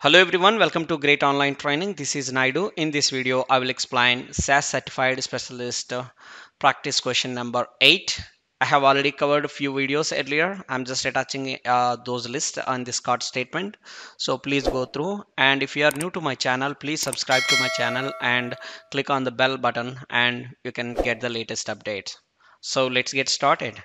Hello everyone, welcome to Great Online Training. This is Naidu. In this video, I will explain SAS Certified Specialist uh, practice question number 8. I have already covered a few videos earlier. I'm just attaching uh, those lists on this card statement. So please go through. And if you are new to my channel, please subscribe to my channel and click on the bell button and you can get the latest updates. So let's get started.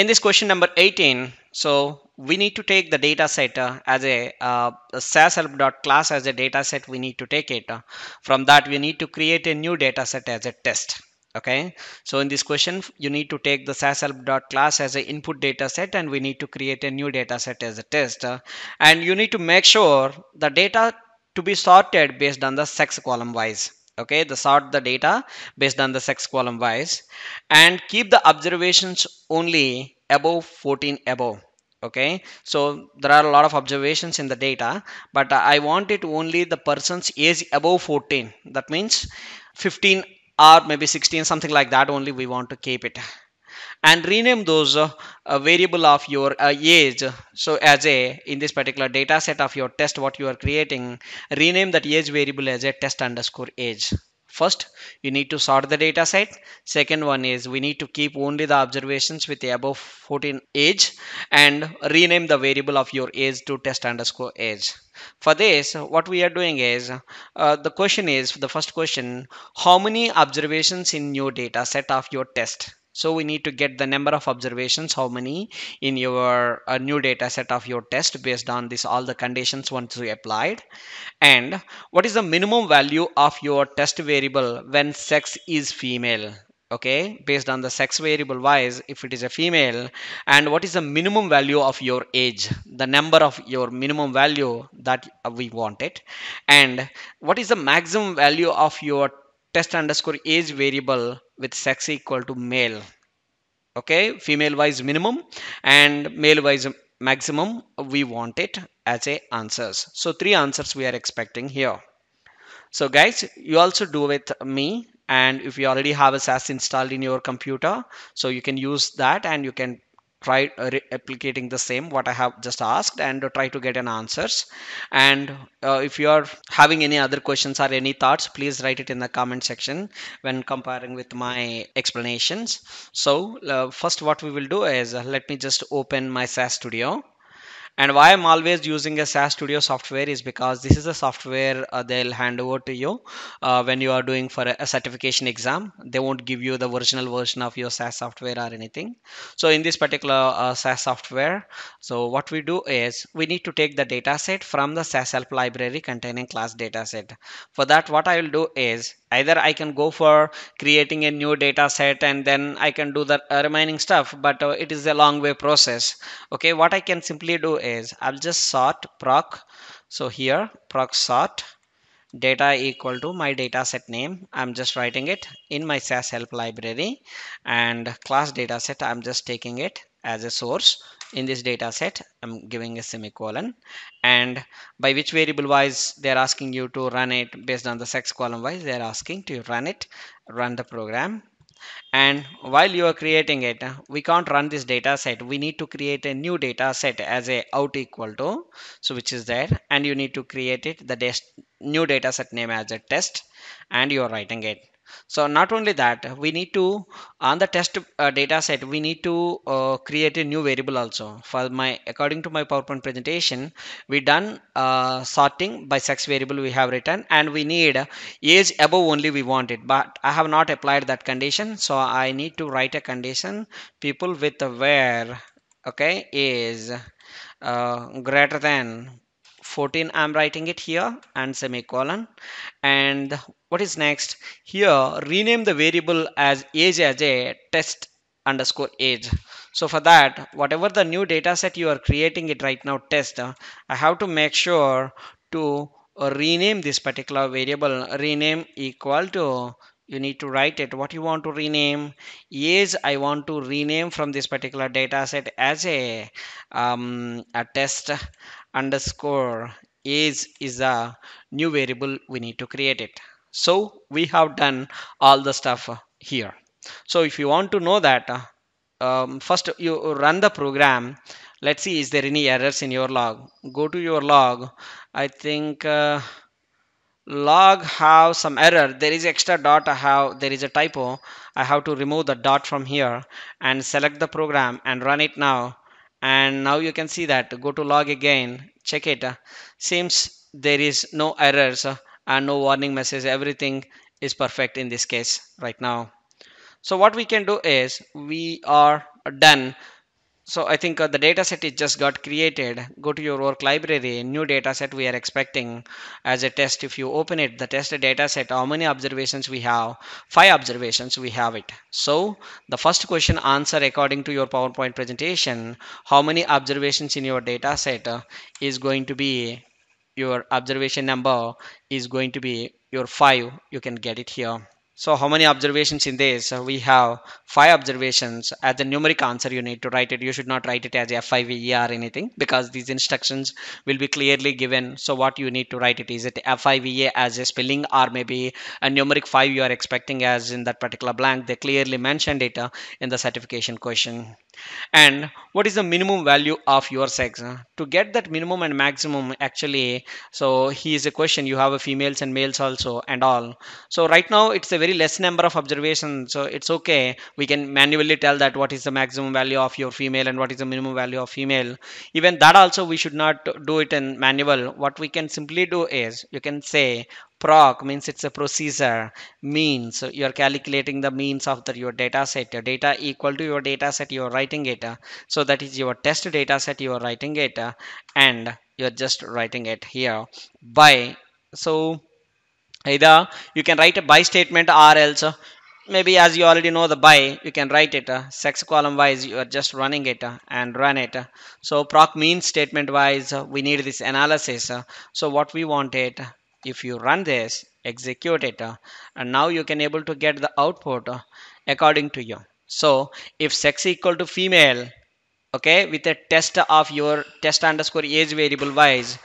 In this question number 18, so we need to take the data set uh, as a, uh, a SAS class as a data set. We need to take it. from that, we need to create a new data set as a test. Okay, so in this question, you need to take the class as an input data set and we need to create a new data set as a test. and you need to make sure the data to be sorted based on the sex column wise okay the sort the data based on the sex column wise and keep the observations only above 14 above okay so there are a lot of observations in the data but i want it only the person's age above 14 that means 15 or maybe 16 something like that only we want to keep it and rename those uh, uh, variable of your uh, age so as a in this particular data set of your test what you are creating rename that age variable as a test underscore age first you need to sort the data set second one is we need to keep only the observations with the above 14 age and rename the variable of your age to test underscore age for this what we are doing is uh, the question is the first question how many observations in your data set of your test so we need to get the number of observations how many in your uh, new data set of your test based on this all the conditions once we applied and what is the minimum value of your test variable when sex is female okay based on the sex variable wise if it is a female and what is the minimum value of your age the number of your minimum value that we want it and what is the maximum value of your test underscore age variable with sex equal to male okay female wise minimum and male wise maximum we want it as a answers so three answers we are expecting here so guys you also do with me and if you already have a SAS installed in your computer so you can use that and you can try uh, replicating the same what I have just asked and try to get an answers and uh, if you are having any other questions or any thoughts please write it in the comment section when comparing with my explanations so uh, first what we will do is uh, let me just open my SAS studio and why i'm always using a sas studio software is because this is a software uh, they'll hand over to you uh, when you are doing for a, a, certification exam they won't give you the original version of your sas software or anything so in this particular uh, sas software so what we do is we need to take the data set from the sas help library containing class data set for that what i will do is either i can go for creating a new data set and then i can do the uh, remaining stuff but uh, it is a long way process okay what i can simply do is i'll just sort proc so here proc sort data equal to my data set name i'm just writing it in my sas help library and class data set i'm just taking it as a source in this data set i'm giving a semicolon and by which variable wise they're asking you to run it based on the sex column wise they're asking to run it run the program and while you are creating it we can't run this data set we need to create a new data set as a out equal to so which is there and you need to create it the new data set name as a test and you are writing it so not only that we need to on the test uh, data set we need to uh, create a new variable also for my according to my powerpoint presentation we done uh, sorting by sex variable we have written and we need age above only we want it but i have not applied that condition so i need to write a condition people with where okay is uh, greater than 14 i'm writing it here and semicolon and what is next here rename the variable as age as a test underscore age so for that whatever the new data set you are creating it right now test i have to make sure to uh, rename this particular variable rename equal to you need to write it what you want to rename is i want to rename from this particular data set as a, um, a test underscore age is a new variable we need to create it so we have done all the stuff here so if you want to know that um, first you run the program let's see is there any errors in your log go to your log i think uh, log have some error there is extra dot i have there is a typo i have to remove the dot from here and select the program and run it now and now you can see that go to log again check it seems there is no errors uh, and no warning message everything is perfect in this case right now so what we can do is we are done so I think uh, the dataset is just got created. Go to your work library, new dataset we are expecting as a test. If you open it, the test dataset, how many observations we have? Five observations we have it. So the first question answer according to your PowerPoint presentation, how many observations in your dataset is going to be your observation number is going to be your five. You can get it here. So how many observations in this? we have five observations. As the numeric answer, you need to write it. You should not write it as f 5 e or anything because these instructions will be clearly given. So what you need to write it is it F5E as a spelling or maybe a numeric five you are expecting as in that particular blank. They clearly mentioned it uh, in the certification question and what is the minimum value of your sex to get that minimum and maximum actually so is a question you have a females and males also and all so right now it's a very less number of observations so it's okay we can manually tell that what is the maximum value of your female and what is the minimum value of female even that also we should not do it in manual what we can simply do is you can say proc means it's a procedure Means you're calculating the means of the, your data set your data equal to your data set you're writing it so that is your test data set you're writing it and you're just writing it here by so either you can write a by statement or else maybe as you already know the by you can write it uh, sex column wise you are just running it uh, and run it so proc mean statement wise we need this analysis so what we wanted if you run this execute it uh, and now you can able to get the output uh, according to you so if sex equal to female okay with a test of your test underscore age variable wise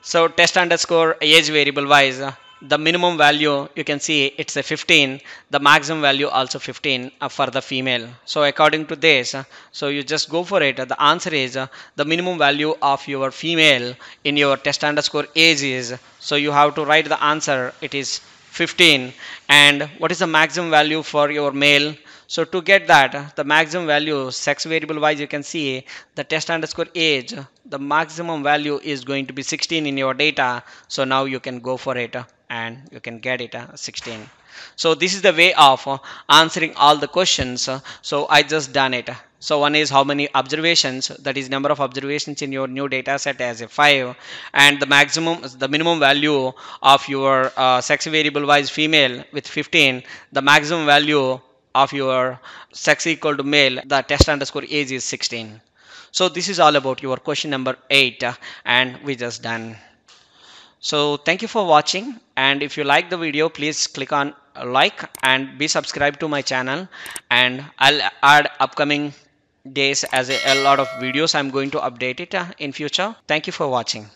so test underscore age variable wise uh, the minimum value you can see it's a 15 the maximum value also 15 uh, for the female so according to this uh, so you just go for it uh, the answer is the minimum value of your female in your test underscore age is so you have to write the answer it is 15 and what is the maximum value for your male so to get that the maximum value sex variable wise you can see the test underscore age the maximum value is going to be 16 in your data so now you can go for it and you can get it uh, 16 so this is the way of uh, answering all the questions so i just done it so one is how many observations that is number of observations in your new data set as a 5 and the maximum the minimum value of your uh, sex variable wise female with 15 the maximum value of your sex equal to male the test underscore age is 16 so this is all about your question number 8 uh, and we just done so thank you for watching and if you like the video please click on like and be subscribed to my channel and I'll add upcoming days as a, a lot of videos I'm going to update it uh, in future. Thank you for watching.